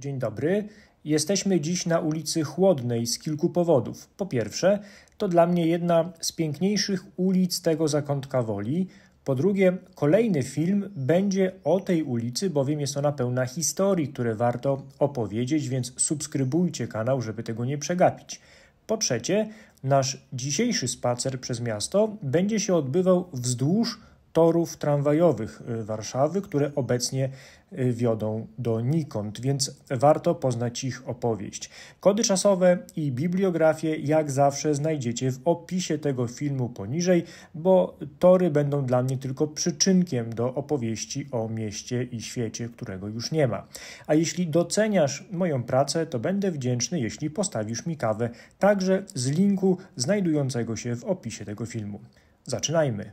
Dzień dobry. Jesteśmy dziś na ulicy Chłodnej z kilku powodów. Po pierwsze, to dla mnie jedna z piękniejszych ulic tego zakątka Woli. Po drugie, kolejny film będzie o tej ulicy, bowiem jest ona pełna historii, które warto opowiedzieć, więc subskrybujcie kanał, żeby tego nie przegapić. Po trzecie, nasz dzisiejszy spacer przez miasto będzie się odbywał wzdłuż torów tramwajowych y, Warszawy, które obecnie y, wiodą donikąd, więc warto poznać ich opowieść. Kody czasowe i bibliografię jak zawsze znajdziecie w opisie tego filmu poniżej, bo tory będą dla mnie tylko przyczynkiem do opowieści o mieście i świecie, którego już nie ma. A jeśli doceniasz moją pracę, to będę wdzięczny, jeśli postawisz mi kawę, także z linku znajdującego się w opisie tego filmu. Zaczynajmy!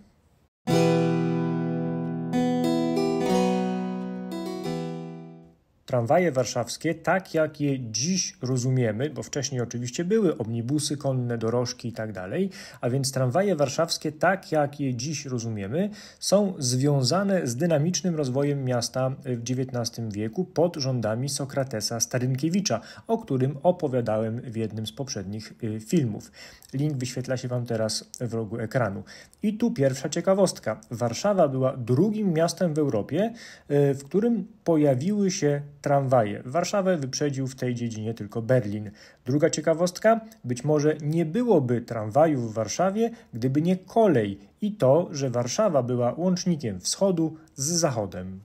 tramwaje warszawskie, tak jak je dziś rozumiemy, bo wcześniej oczywiście były omnibusy konne, dorożki i tak dalej, a więc tramwaje warszawskie, tak jak je dziś rozumiemy, są związane z dynamicznym rozwojem miasta w XIX wieku pod rządami Sokratesa Starynkiewicza, o którym opowiadałem w jednym z poprzednich y, filmów. Link wyświetla się Wam teraz w rogu ekranu. I tu pierwsza ciekawostka. Warszawa była drugim miastem w Europie, y, w którym pojawiły się tramwaje. Warszawę wyprzedził w tej dziedzinie tylko Berlin. Druga ciekawostka, być może nie byłoby tramwajów w Warszawie, gdyby nie kolej i to, że Warszawa była łącznikiem wschodu z zachodem.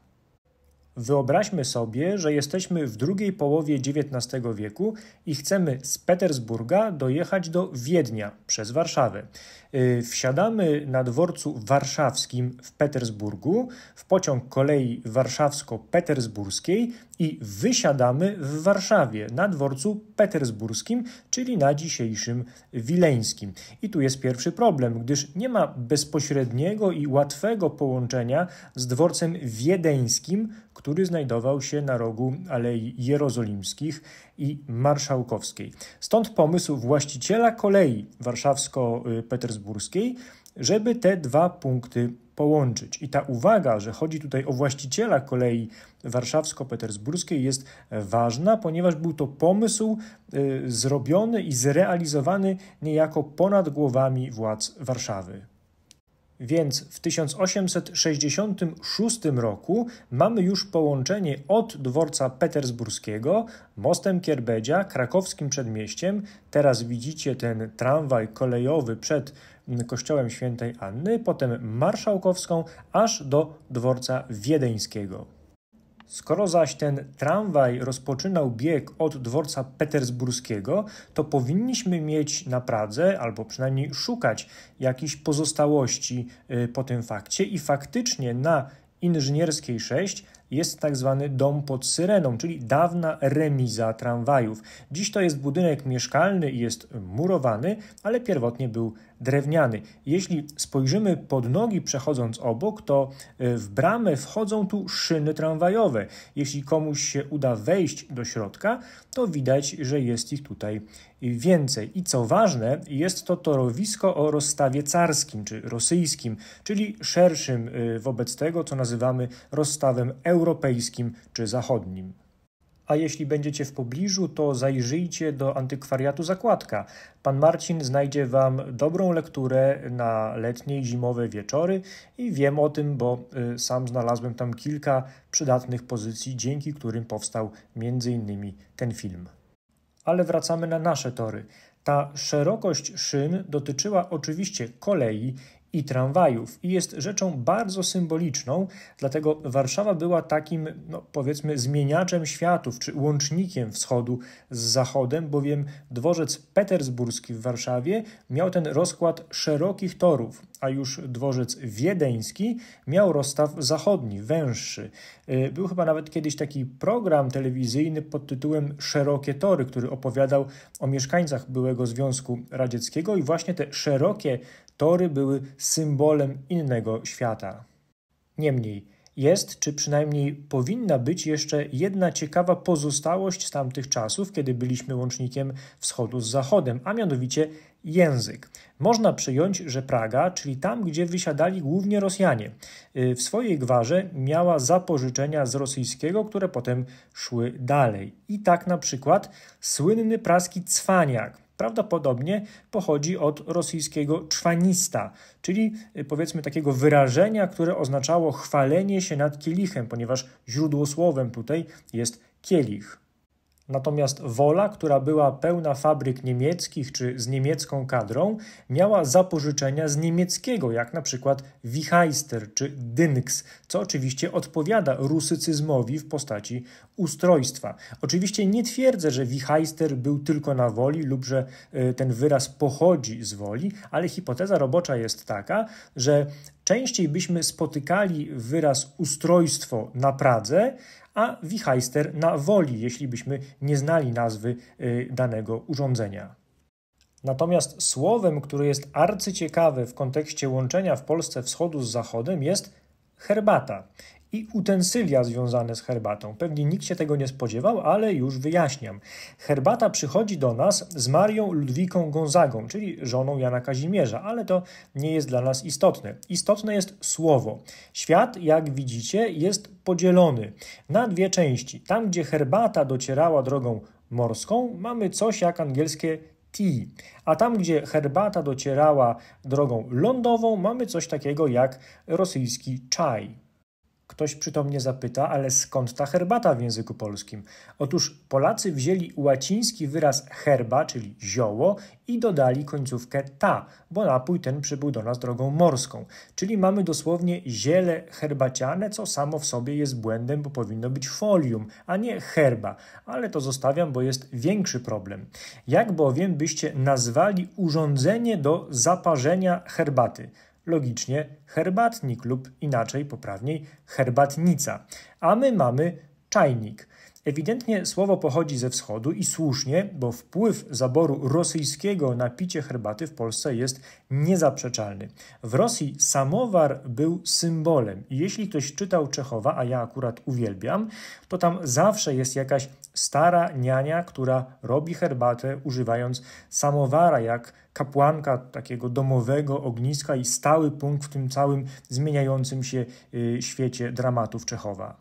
Wyobraźmy sobie, że jesteśmy w drugiej połowie XIX wieku i chcemy z Petersburga dojechać do Wiednia przez Warszawę. Y, wsiadamy na dworcu warszawskim w Petersburgu w pociąg kolei warszawsko-petersburskiej i wysiadamy w Warszawie na dworcu petersburskim, czyli na dzisiejszym wileńskim. I tu jest pierwszy problem, gdyż nie ma bezpośredniego i łatwego połączenia z dworcem wiedeńskim, który znajdował się na rogu Alei Jerozolimskich i Marszałkowskiej. Stąd pomysł właściciela kolei warszawsko-petersburskiej, żeby te dwa punkty połączyć. I ta uwaga, że chodzi tutaj o właściciela kolei warszawsko-petersburskiej, jest ważna, ponieważ był to pomysł y, zrobiony i zrealizowany niejako ponad głowami władz Warszawy. Więc w 1866 roku mamy już połączenie od dworca petersburskiego mostem Kierbedzia, krakowskim przedmieściem. Teraz widzicie ten tramwaj kolejowy przed mm, kościołem świętej Anny, potem marszałkowską aż do dworca wiedeńskiego. Skoro zaś ten tramwaj rozpoczynał bieg od dworca petersburskiego, to powinniśmy mieć na Pradze, albo przynajmniej szukać jakichś pozostałości y, po tym fakcie i faktycznie na Inżynierskiej 6 jest tak zwany dom pod Syreną, czyli dawna remiza tramwajów. Dziś to jest budynek mieszkalny i jest murowany, ale pierwotnie był drewniany. Jeśli spojrzymy pod nogi przechodząc obok, to e, w bramę wchodzą tu szyny tramwajowe. Jeśli komuś się uda wejść do środka, to widać, że jest ich tutaj więcej. I co ważne, jest to torowisko o rozstawie carskim czy rosyjskim, czyli szerszym e, wobec tego, co nazywamy rozstawem europejskim europejskim czy zachodnim. A jeśli będziecie w pobliżu, to zajrzyjcie do antykwariatu Zakładka. Pan Marcin znajdzie Wam dobrą lekturę na letnie i zimowe wieczory i wiem o tym, bo y, sam znalazłem tam kilka przydatnych pozycji, dzięki którym powstał m.in. ten film. Ale wracamy na nasze tory. Ta szerokość szyn dotyczyła oczywiście kolei i tramwajów i jest rzeczą bardzo symboliczną, dlatego Warszawa była takim, no, powiedzmy, zmieniaczem światów czy łącznikiem wschodu z zachodem, bowiem dworzec petersburski w Warszawie miał ten rozkład szerokich torów, a już dworzec wiedeński miał rozstaw zachodni, węższy. Y, był chyba nawet kiedyś taki program telewizyjny pod tytułem Szerokie tory, który opowiadał o mieszkańcach byłego Związku Radzieckiego i właśnie te szerokie Tory były symbolem innego świata. Niemniej, jest, czy przynajmniej powinna być jeszcze jedna ciekawa pozostałość z tamtych czasów, kiedy byliśmy łącznikiem wschodu z zachodem, a mianowicie język. Można przyjąć, że Praga, czyli tam, gdzie wysiadali głównie Rosjanie, y, w swojej gwarze miała zapożyczenia z rosyjskiego, które potem szły dalej. I tak na przykład słynny praski cwaniak, prawdopodobnie pochodzi od rosyjskiego czwanista, czyli y, powiedzmy takiego wyrażenia, które oznaczało chwalenie się nad kielichem, ponieważ źródło słowem tutaj jest kielich. Natomiast Wola, która była pełna fabryk niemieckich czy z niemiecką kadrą, miała zapożyczenia z niemieckiego, jak na przykład Wichajster czy Dynks, co oczywiście odpowiada rusycyzmowi w postaci ustrojstwa. Oczywiście nie twierdzę, że Wichajster był tylko na Woli lub że e, ten wyraz pochodzi z Woli, ale hipoteza robocza jest taka, że Częściej byśmy spotykali wyraz ustrojstwo na Pradze, a wichajster na woli, jeśli byśmy nie znali nazwy y, danego urządzenia. Natomiast słowem, które jest arcyciekawe w kontekście łączenia w Polsce wschodu z zachodem, jest herbata i utensylia związane z herbatą. Pewnie nikt się tego nie spodziewał, ale już wyjaśniam. Herbata przychodzi do nas z Marią Ludwiką Gonzagą, czyli żoną Jana Kazimierza, ale to nie jest dla nas istotne. Istotne jest słowo. Świat, jak widzicie, jest podzielony na dwie części. Tam, gdzie herbata docierała drogą morską, mamy coś jak angielskie tea. A tam, gdzie herbata docierała drogą lądową, mamy coś takiego jak rosyjski czaj. Ktoś przytomnie zapyta, ale skąd ta herbata w języku polskim? Otóż Polacy wzięli łaciński wyraz herba, czyli zioło, i dodali końcówkę ta, bo napój ten przybył do nas drogą morską. Czyli mamy dosłownie ziele herbaciane, co samo w sobie jest błędem, bo powinno być folium, a nie herba. Ale to zostawiam, bo jest większy problem. Jak bowiem byście nazwali urządzenie do zaparzenia herbaty? logicznie herbatnik lub inaczej poprawniej herbatnica, a my mamy czajnik. Ewidentnie słowo pochodzi ze wschodu i słusznie, bo wpływ zaboru rosyjskiego na picie herbaty w Polsce jest niezaprzeczalny. W Rosji samowar był symbolem i jeśli ktoś czytał Czechowa, a ja akurat uwielbiam, to tam zawsze jest jakaś stara niania, która robi herbatę używając samowara jak kapłanka takiego domowego ogniska i stały punkt w tym całym zmieniającym się y, świecie dramatów Czechowa.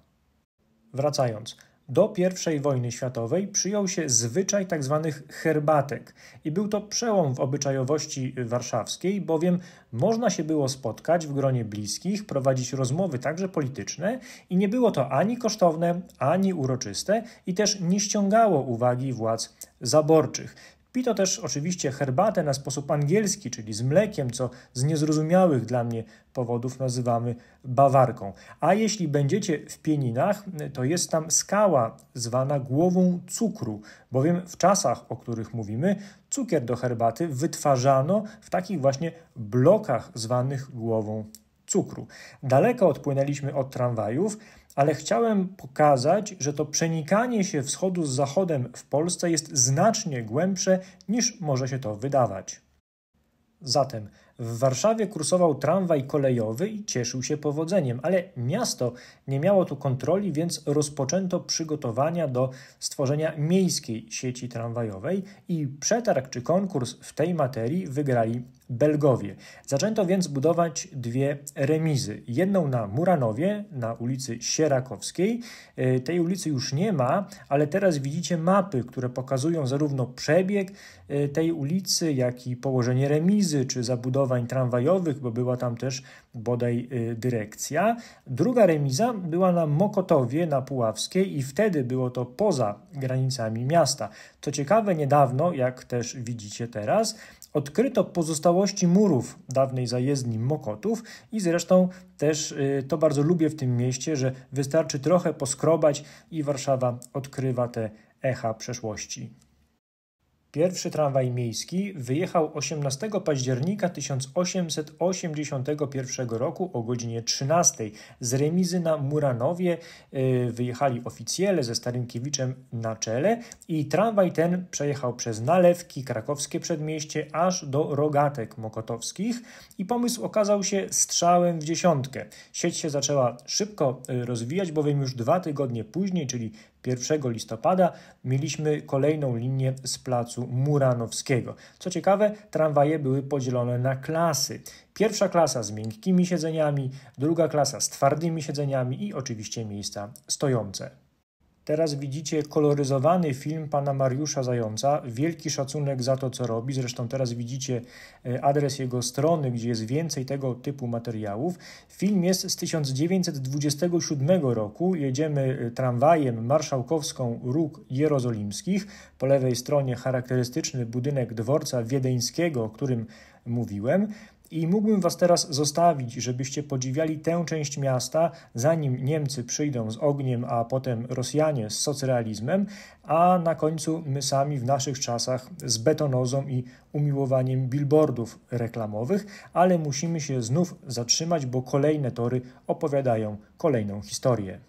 Wracając. Do I wojny światowej przyjął się zwyczaj tzw. Tak herbatek i był to przełom w obyczajowości warszawskiej, bowiem można się było spotkać w gronie bliskich, prowadzić rozmowy także polityczne i nie było to ani kosztowne, ani uroczyste i też nie ściągało uwagi władz zaborczych. Pito też oczywiście herbatę na sposób angielski, czyli z mlekiem, co z niezrozumiałych dla mnie powodów nazywamy bawarką. A jeśli będziecie w Pieninach, to jest tam skała zwana głową cukru, bowiem w czasach, o których mówimy, cukier do herbaty wytwarzano w takich właśnie blokach zwanych głową cukru. Daleko odpłynęliśmy od tramwajów ale chciałem pokazać, że to przenikanie się wschodu z zachodem w Polsce jest znacznie głębsze niż może się to wydawać. Zatem w Warszawie kursował tramwaj kolejowy i cieszył się powodzeniem, ale miasto nie miało tu kontroli, więc rozpoczęto przygotowania do stworzenia miejskiej sieci tramwajowej i przetarg czy konkurs w tej materii wygrali Belgowie. Zaczęto więc budować dwie remizy. Jedną na Muranowie, na ulicy Sierakowskiej. E, tej ulicy już nie ma, ale teraz widzicie mapy, które pokazują zarówno przebieg e, tej ulicy, jak i położenie remizy czy zabudowań tramwajowych, bo była tam też bodaj e, dyrekcja. Druga remiza była na Mokotowie, na Puławskiej i wtedy było to poza granicami miasta. Co ciekawe, niedawno, jak też widzicie teraz, Odkryto pozostałości murów dawnej zajezdni Mokotów i zresztą też y, to bardzo lubię w tym mieście, że wystarczy trochę poskrobać i Warszawa odkrywa te echa przeszłości. Pierwszy tramwaj miejski wyjechał 18 października 1881 roku o godzinie 13. Z remizy na Muranowie y, wyjechali oficjele ze Starynkiewiczem na czele i tramwaj ten przejechał przez Nalewki, krakowskie przedmieście, aż do Rogatek Mokotowskich i pomysł okazał się strzałem w dziesiątkę. Sieć się zaczęła szybko y, rozwijać, bowiem już dwa tygodnie później, czyli 1 listopada mieliśmy kolejną linię z placu Muranowskiego. Co ciekawe, tramwaje były podzielone na klasy. Pierwsza klasa z miękkimi siedzeniami, druga klasa z twardymi siedzeniami i oczywiście miejsca stojące. Teraz widzicie koloryzowany film pana Mariusza Zająca. Wielki szacunek za to, co robi. Zresztą teraz widzicie e, adres jego strony, gdzie jest więcej tego typu materiałów. Film jest z 1927 roku. Jedziemy e, tramwajem marszałkowską róg jerozolimskich. Po lewej stronie charakterystyczny budynek dworca wiedeńskiego, o którym mówiłem. I mógłbym was teraz zostawić, żebyście podziwiali tę część miasta, zanim Niemcy przyjdą z ogniem, a potem Rosjanie z socrealizmem, a na końcu my sami w naszych czasach z betonozą i umiłowaniem billboardów reklamowych, ale musimy się znów zatrzymać, bo kolejne tory opowiadają kolejną historię.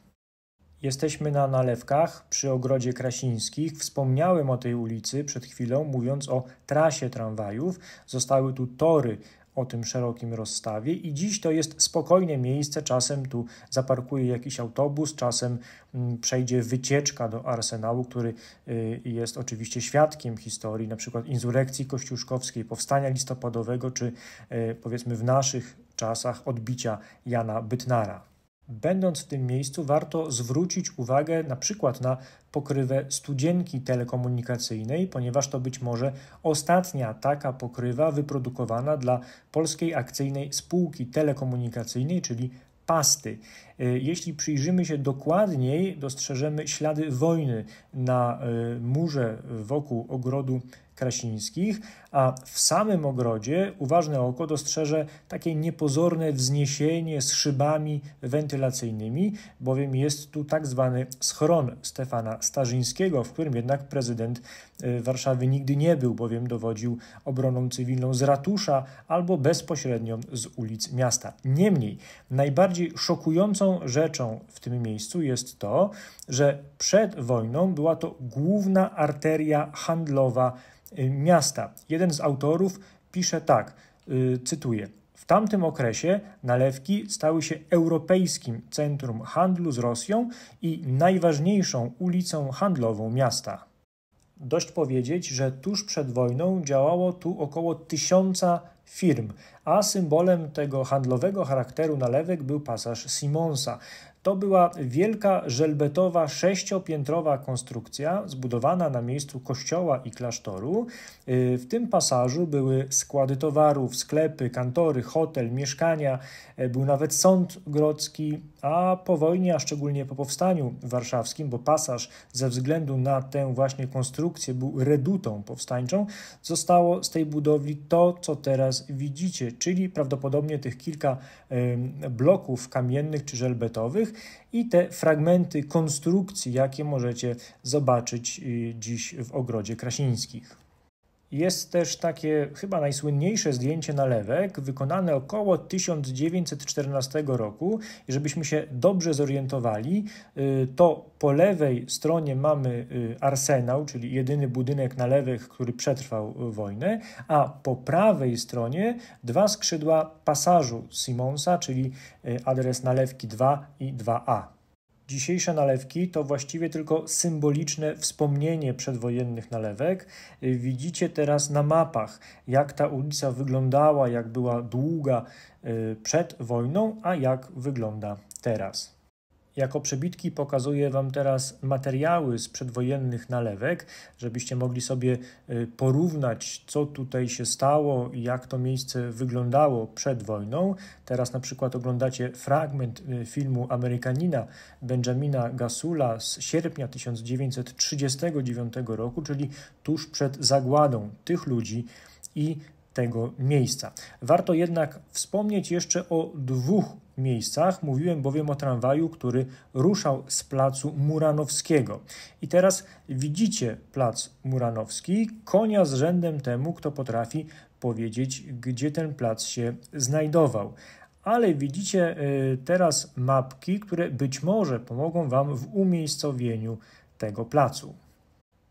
Jesteśmy na nalewkach przy ogrodzie Krasińskich. Wspomniałem o tej ulicy przed chwilą, mówiąc o trasie tramwajów. Zostały tu tory o tym szerokim rozstawie i dziś to jest spokojne miejsce, czasem tu zaparkuje jakiś autobus, czasem mm, przejdzie wycieczka do Arsenału, który y, jest oczywiście świadkiem historii na przykład insurrekcji kościuszkowskiej, powstania listopadowego czy y, powiedzmy w naszych czasach odbicia Jana Bytnara. Będąc w tym miejscu, warto zwrócić uwagę na przykład na pokrywę studzienki telekomunikacyjnej, ponieważ to być może ostatnia taka pokrywa wyprodukowana dla polskiej akcyjnej spółki telekomunikacyjnej, czyli pasty. E, jeśli przyjrzymy się dokładniej, dostrzeżemy ślady wojny na e, murze wokół ogrodu Krasińskich a w samym ogrodzie uważne oko dostrzeże takie niepozorne wzniesienie z szybami wentylacyjnymi, bowiem jest tu tak zwany schron Stefana Starzyńskiego, w którym jednak prezydent y, Warszawy nigdy nie był, bowiem dowodził obroną cywilną z ratusza albo bezpośrednio z ulic miasta. Niemniej najbardziej szokującą rzeczą w tym miejscu jest to, że przed wojną była to główna arteria handlowa y, miasta. Jeden jeden z autorów pisze tak, yy, cytuję. W tamtym okresie nalewki stały się europejskim centrum handlu z Rosją i najważniejszą ulicą handlową miasta. Dość powiedzieć, że tuż przed wojną działało tu około tysiąca firm, a symbolem tego handlowego charakteru nalewek był pasaż Simonsa, to była wielka żelbetowa sześciopiętrowa konstrukcja zbudowana na miejscu kościoła i klasztoru. Y, w tym pasażu były składy towarów, sklepy, kantory, hotel, mieszkania, y, był nawet sąd grodzki, a po wojnie, a szczególnie po powstaniu warszawskim, bo pasaż ze względu na tę właśnie konstrukcję był redutą powstańczą, zostało z tej budowli to, co teraz widzicie, czyli prawdopodobnie tych kilka bloków kamiennych czy żelbetowych i te fragmenty konstrukcji, jakie możecie zobaczyć y, dziś w ogrodzie Krasińskich. Jest też takie chyba najsłynniejsze zdjęcie nalewek, wykonane około 1914 roku. I żebyśmy się dobrze zorientowali, y, to po lewej stronie mamy y, arsenał, czyli jedyny budynek nalewek, który przetrwał y, wojnę, a po prawej stronie dwa skrzydła pasażu Simonsa, czyli adres nalewki 2 i 2a. Dzisiejsze nalewki to właściwie tylko symboliczne wspomnienie przedwojennych nalewek. Widzicie teraz na mapach, jak ta ulica wyglądała, jak była długa y, przed wojną, a jak wygląda teraz. Jako przebitki pokazuję Wam teraz materiały z przedwojennych nalewek, żebyście mogli sobie y, porównać, co tutaj się stało i jak to miejsce wyglądało przed wojną. Teraz na przykład oglądacie fragment y, filmu Amerykanina Benjamina Gasula z sierpnia 1939 roku, czyli tuż przed zagładą tych ludzi i tego miejsca. Warto jednak wspomnieć jeszcze o dwóch miejscach. Mówiłem bowiem o tramwaju, który ruszał z placu Muranowskiego. I teraz widzicie plac Muranowski, konia z rzędem temu, kto potrafi powiedzieć, gdzie ten plac się znajdował. Ale widzicie e, teraz mapki, które być może pomogą Wam w umiejscowieniu tego placu.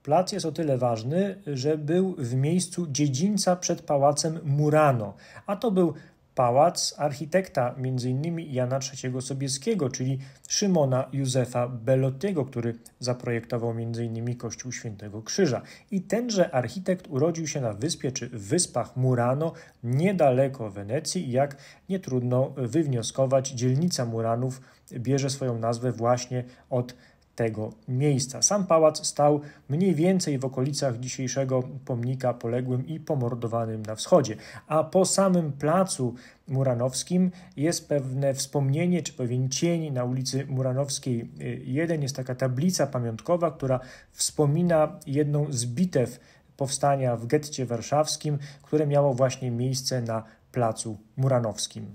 Plac jest o tyle ważny, że był w miejscu dziedzińca przed pałacem Murano, a to był pałac architekta m.in. Jana III Sobieskiego, czyli Szymona Józefa Belottiego, który zaprojektował m.in. Kościół Świętego Krzyża. I tenże architekt urodził się na wyspie czy wyspach Murano, niedaleko Wenecji, jak nietrudno wywnioskować, dzielnica Muranów bierze swoją nazwę właśnie od tego miejsca. Sam pałac stał mniej więcej w okolicach dzisiejszego pomnika poległym i pomordowanym na wschodzie, a po samym placu Muranowskim jest pewne wspomnienie czy pewien cień na ulicy Muranowskiej 1. Jest taka tablica pamiątkowa, która wspomina jedną z bitew powstania w getcie warszawskim, które miało właśnie miejsce na placu Muranowskim.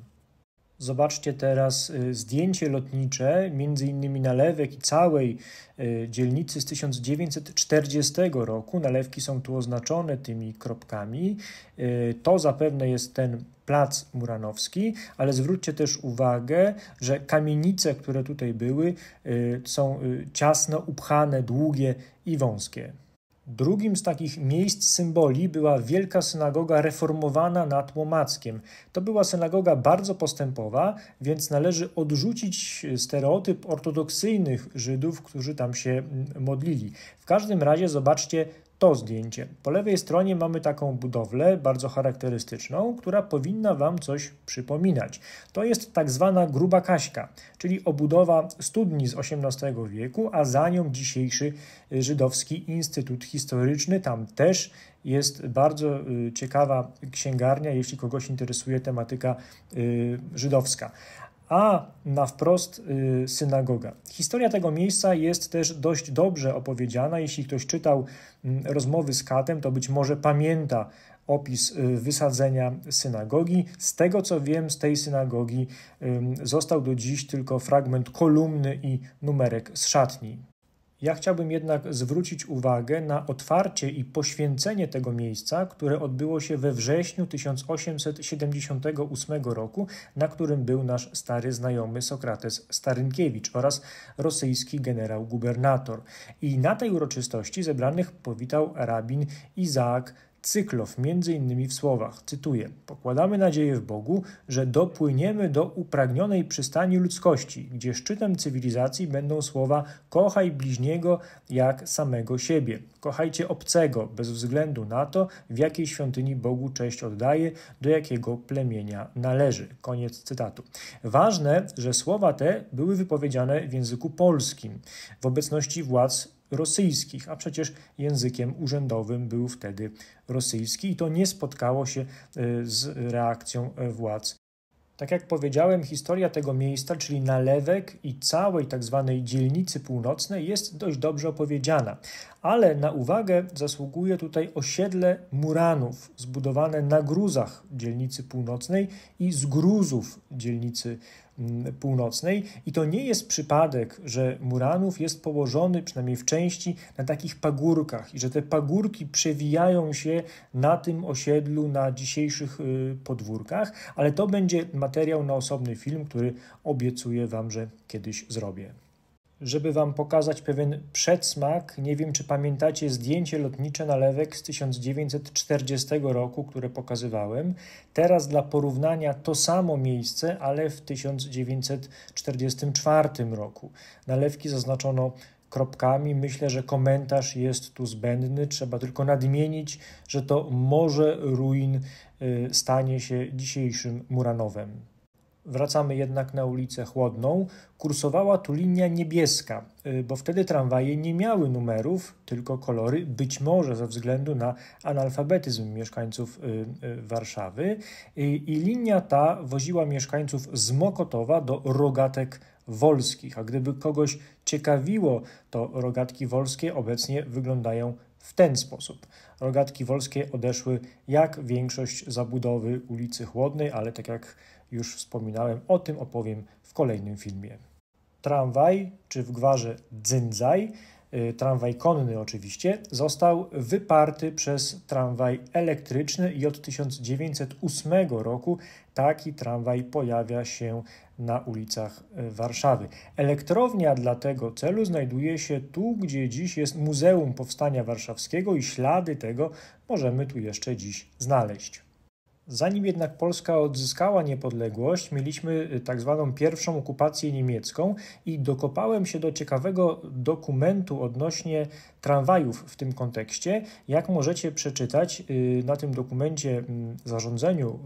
Zobaczcie teraz y, zdjęcie lotnicze, między innymi nalewek i całej y, dzielnicy z 1940 roku. Nalewki są tu oznaczone tymi kropkami. Y, to zapewne jest ten plac Muranowski, ale zwróćcie też uwagę, że kamienice, które tutaj były, są ciasno upchane, długie i wąskie. Drugim z takich miejsc symboli była Wielka Synagoga Reformowana nad Łomackiem. To była synagoga bardzo postępowa, więc należy odrzucić stereotyp ortodoksyjnych Żydów, którzy tam się mm, modlili. W każdym razie zobaczcie, to zdjęcie. Po lewej stronie mamy taką budowlę bardzo charakterystyczną, która powinna Wam coś przypominać. To jest tak zwana gruba kaśka, czyli obudowa studni z XVIII wieku, a za nią dzisiejszy y, Żydowski Instytut Historyczny. Tam też jest bardzo y, ciekawa księgarnia, jeśli kogoś interesuje tematyka y, żydowska a na wprost y, synagoga. Historia tego miejsca jest też dość dobrze opowiedziana. Jeśli ktoś czytał mm, rozmowy z Katem, to być może pamięta opis y, wysadzenia synagogi. Z tego co wiem, z tej synagogi został do dziś tylko fragment kolumny i numerek z szatni. Ja chciałbym jednak zwrócić uwagę na otwarcie i poświęcenie tego miejsca, które odbyło się we wrześniu 1878 roku, na którym był nasz stary znajomy Sokrates Starynkiewicz oraz rosyjski generał gubernator. I na tej uroczystości zebranych powitał rabin Izaak Cyklow między innymi w słowach, cytuję, pokładamy nadzieję w Bogu, że dopłyniemy do upragnionej przystani ludzkości, gdzie szczytem cywilizacji będą słowa kochaj bliźniego jak samego siebie, kochajcie obcego bez względu na to, w jakiej świątyni Bogu cześć oddaje, do jakiego plemienia należy. Koniec cytatu. Ważne, że słowa te były wypowiedziane w języku polskim w obecności władz rosyjskich, a przecież językiem urzędowym był wtedy rosyjski i to nie spotkało się e, z reakcją e, władz. Tak jak powiedziałem, historia tego miejsca, czyli nalewek i całej tzw. Tak dzielnicy północnej jest dość dobrze opowiedziana, ale na uwagę zasługuje tutaj osiedle Muranów, zbudowane na gruzach dzielnicy północnej i z gruzów dzielnicy Mm, północnej. I to nie jest przypadek, że Muranów jest położony przynajmniej w części na takich pagórkach i że te pagórki przewijają się na tym osiedlu, na dzisiejszych y, podwórkach, ale to będzie materiał na osobny film, który obiecuję Wam, że kiedyś zrobię żeby Wam pokazać pewien przedsmak. Nie wiem, czy pamiętacie zdjęcie lotnicze nalewek z 1940 roku, które pokazywałem. Teraz dla porównania to samo miejsce, ale w 1944 roku. Nalewki zaznaczono kropkami. Myślę, że komentarz jest tu zbędny. Trzeba tylko nadmienić, że to Morze Ruin y, stanie się dzisiejszym Muranowem wracamy jednak na ulicę Chłodną, kursowała tu linia niebieska, y, bo wtedy tramwaje nie miały numerów, tylko kolory, być może ze względu na analfabetyzm mieszkańców y, y, Warszawy. I linia ta woziła mieszkańców z Mokotowa do Rogatek Wolskich, a gdyby kogoś ciekawiło, to Rogatki Wolskie obecnie wyglądają w ten sposób. Rogatki wolskie odeszły jak większość zabudowy ulicy Chłodnej, ale tak jak już wspominałem, o tym opowiem w kolejnym filmie. Tramwaj, czy w gwarze dzyndzaj, Y, tramwaj konny oczywiście, został wyparty przez tramwaj elektryczny i od 1908 roku taki tramwaj pojawia się na ulicach y, Warszawy. Elektrownia dla tego celu znajduje się tu, gdzie dziś jest Muzeum Powstania Warszawskiego i ślady tego możemy tu jeszcze dziś znaleźć. Zanim jednak Polska odzyskała niepodległość, mieliśmy y, tak zwaną pierwszą okupację niemiecką i dokopałem się do ciekawego dokumentu odnośnie tramwajów w tym kontekście. Jak możecie przeczytać y, na tym dokumencie mm, zarządzeniu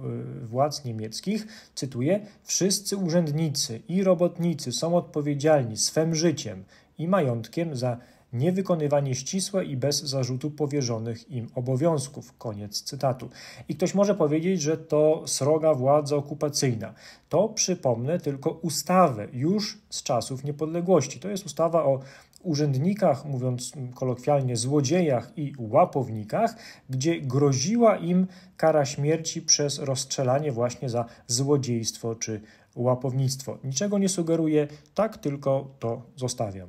y, władz niemieckich, cytuję: Wszyscy urzędnicy i robotnicy są odpowiedzialni swym życiem i majątkiem za niewykonywanie ścisłe i bez zarzutu powierzonych im obowiązków. Koniec cytatu. I ktoś może powiedzieć, że to sroga władza okupacyjna. To przypomnę tylko ustawę już z czasów niepodległości. To jest ustawa o urzędnikach, mówiąc kolokwialnie, złodziejach i łapownikach, gdzie groziła im kara śmierci przez rozstrzelanie właśnie za złodziejstwo czy łapownictwo. Niczego nie sugeruję, tak tylko to zostawiam.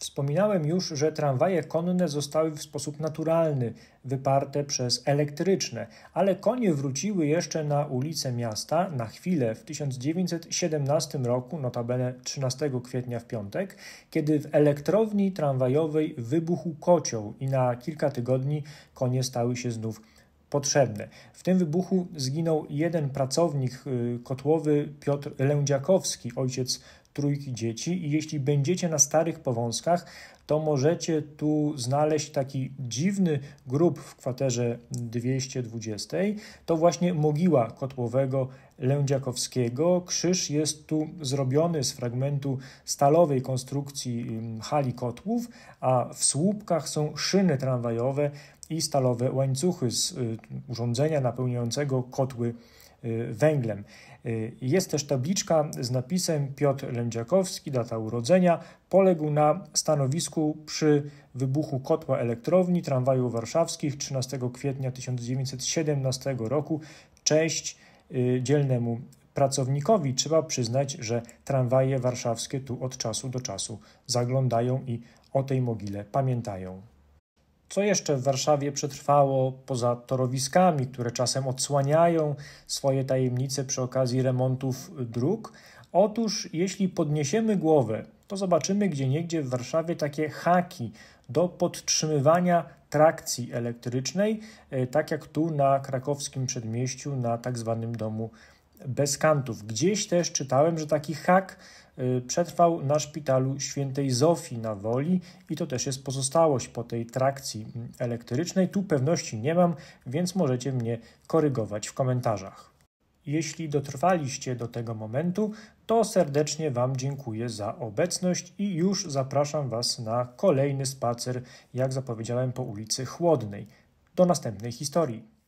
Wspominałem już, że tramwaje konne zostały w sposób naturalny wyparte przez elektryczne, ale konie wróciły jeszcze na ulice miasta na chwilę w 1917 roku, notabene 13 kwietnia w piątek, kiedy w elektrowni tramwajowej wybuchł kocioł i na kilka tygodni konie stały się znów potrzebne. W tym wybuchu zginął jeden pracownik y, kotłowy Piotr Lędziakowski, ojciec trójki dzieci i jeśli będziecie na starych powązkach, to możecie tu znaleźć taki dziwny grób w kwaterze 220. To właśnie mogiła kotłowego Lędziakowskiego. Krzyż jest tu zrobiony z fragmentu stalowej konstrukcji hali kotłów, a w słupkach są szyny tramwajowe i stalowe łańcuchy z y, urządzenia napełniającego kotły y, węglem. Y, jest też tabliczka z napisem Piotr Lędziakowski, data urodzenia, poległ na stanowisku przy wybuchu kotła elektrowni tramwajów warszawskich 13 kwietnia 1917 roku. Cześć y, dzielnemu pracownikowi trzeba przyznać, że tramwaje warszawskie tu od czasu do czasu zaglądają i o tej mogile pamiętają. Co jeszcze w Warszawie przetrwało poza torowiskami, które czasem odsłaniają swoje tajemnice przy okazji remontów dróg? Otóż, jeśli podniesiemy głowę, to zobaczymy gdzie niegdzie w Warszawie takie haki do podtrzymywania trakcji elektrycznej, e, tak jak tu na krakowskim przedmieściu, na tak zwanym domu bez kantów. Gdzieś też czytałem, że taki hak y, przetrwał na szpitalu świętej Zofii na Woli i to też jest pozostałość po tej trakcji mm, elektrycznej. Tu pewności nie mam, więc możecie mnie korygować w komentarzach. Jeśli dotrwaliście do tego momentu, to serdecznie Wam dziękuję za obecność i już zapraszam Was na kolejny spacer, jak zapowiedziałem, po ulicy Chłodnej. Do następnej historii.